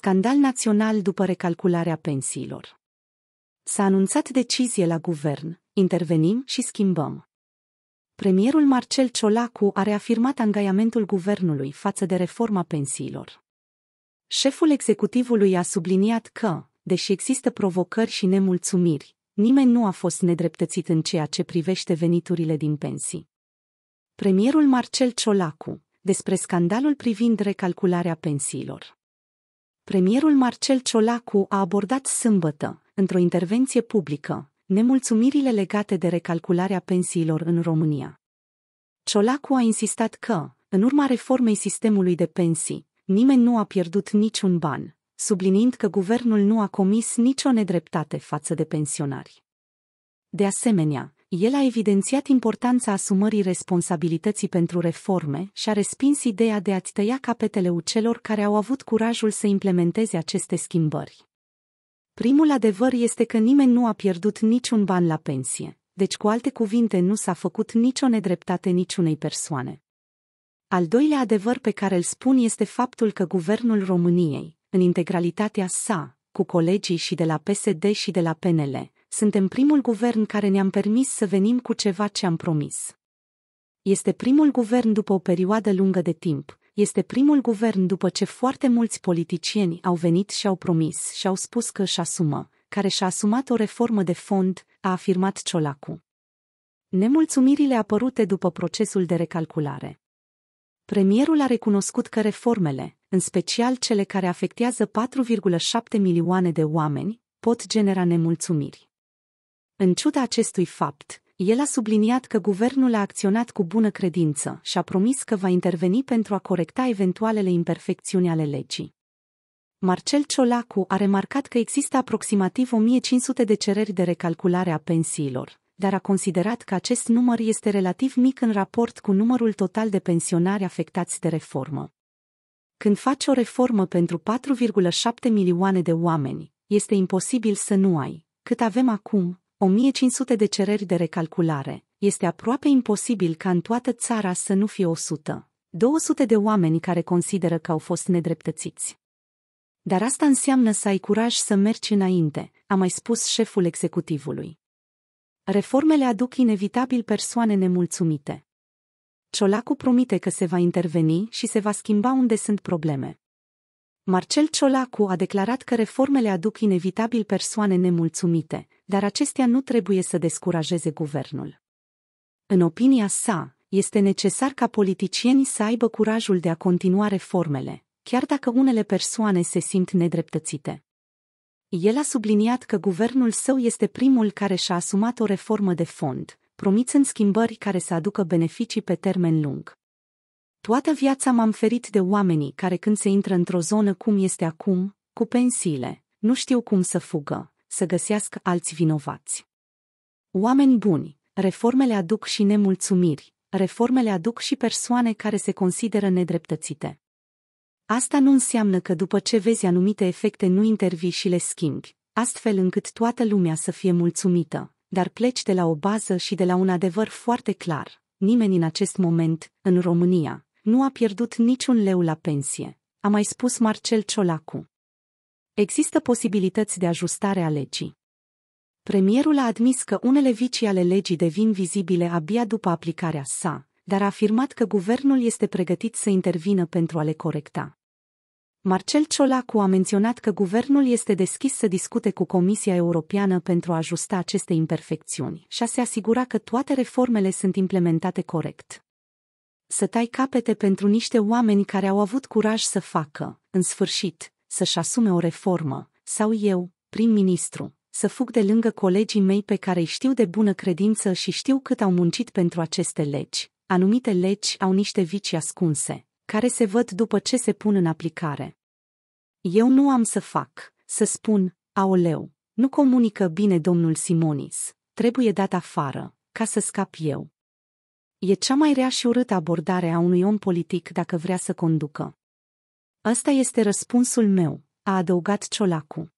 Scandal național după recalcularea pensiilor. S-a anunțat decizie la guvern, intervenim și schimbăm. Premierul Marcel Ciolacu a reafirmat angajamentul guvernului față de reforma pensiilor. Șeful executivului a subliniat că, deși există provocări și nemulțumiri, nimeni nu a fost nedreptățit în ceea ce privește veniturile din pensii. Premierul Marcel Ciolacu, despre scandalul privind recalcularea pensiilor. Premierul Marcel Ciolacu a abordat sâmbătă, într-o intervenție publică, nemulțumirile legate de recalcularea pensiilor în România. Ciolacu a insistat că, în urma reformei sistemului de pensii, nimeni nu a pierdut niciun ban, subliniind că guvernul nu a comis nicio nedreptate față de pensionari. De asemenea, el a evidențiat importanța asumării responsabilității pentru reforme și a respins ideea de a-ți tăia capetele celor care au avut curajul să implementeze aceste schimbări. Primul adevăr este că nimeni nu a pierdut niciun ban la pensie, deci cu alte cuvinte nu s-a făcut nicio nedreptate niciunei persoane. Al doilea adevăr pe care îl spun este faptul că guvernul României, în integralitatea sa, cu colegii și de la PSD și de la PNL, suntem primul guvern care ne-am permis să venim cu ceva ce am promis. Este primul guvern după o perioadă lungă de timp, este primul guvern după ce foarte mulți politicieni au venit și au promis și au spus că își asumă, care și-a asumat o reformă de fond, a afirmat Ciolacu. Nemulțumirile apărute după procesul de recalculare. Premierul a recunoscut că reformele, în special cele care afectează 4,7 milioane de oameni, pot genera nemulțumiri. În ciuda acestui fapt, el a subliniat că guvernul a acționat cu bună credință și a promis că va interveni pentru a corecta eventualele imperfecțiuni ale legii. Marcel Ciolacu a remarcat că există aproximativ 1500 de cereri de recalculare a pensiilor, dar a considerat că acest număr este relativ mic în raport cu numărul total de pensionari afectați de reformă. Când faci o reformă pentru 4,7 milioane de oameni, este imposibil să nu ai, cât avem acum, 1500 de cereri de recalculare, este aproape imposibil ca în toată țara să nu fie 100. 200 de oameni care consideră că au fost nedreptățiți. Dar asta înseamnă să ai curaj să mergi înainte, a mai spus șeful executivului. Reformele aduc inevitabil persoane nemulțumite. Ciolacu promite că se va interveni și se va schimba unde sunt probleme. Marcel Ciolacu a declarat că reformele aduc inevitabil persoane nemulțumite, dar acestea nu trebuie să descurajeze guvernul. În opinia sa, este necesar ca politicienii să aibă curajul de a continua reformele, chiar dacă unele persoane se simt nedreptățite. El a subliniat că guvernul său este primul care și-a asumat o reformă de fond, promițând schimbări care să aducă beneficii pe termen lung. Toată viața m-am ferit de oamenii care când se intră într-o zonă cum este acum, cu pensiile, nu știu cum să fugă, să găsească alți vinovați. Oameni buni, reformele aduc și nemulțumiri, reformele aduc și persoane care se consideră nedreptățite. Asta nu înseamnă că după ce vezi anumite efecte nu intervii și le schimbi, astfel încât toată lumea să fie mulțumită, dar pleci de la o bază și de la un adevăr foarte clar. Nimeni în acest moment, în România, nu a pierdut niciun leu la pensie, a mai spus Marcel Ciolacu. Există posibilități de ajustare a legii. Premierul a admis că unele vicii ale legii devin vizibile abia după aplicarea sa, dar a afirmat că guvernul este pregătit să intervină pentru a le corecta. Marcel Ciolacu a menționat că guvernul este deschis să discute cu Comisia Europeană pentru a ajusta aceste imperfecțiuni și a se asigura că toate reformele sunt implementate corect. Să tai capete pentru niște oameni care au avut curaj să facă, în sfârșit, să-și asume o reformă, sau eu, prim-ministru, să fug de lângă colegii mei pe care îi știu de bună credință și știu cât au muncit pentru aceste legi. Anumite legi au niște vicii ascunse, care se văd după ce se pun în aplicare. Eu nu am să fac, să spun, aoleu, nu comunică bine domnul Simonis, trebuie dat afară, ca să scap eu. E cea mai rea și urâtă abordare a unui om politic dacă vrea să conducă. Asta este răspunsul meu, a adăugat Ciolacu.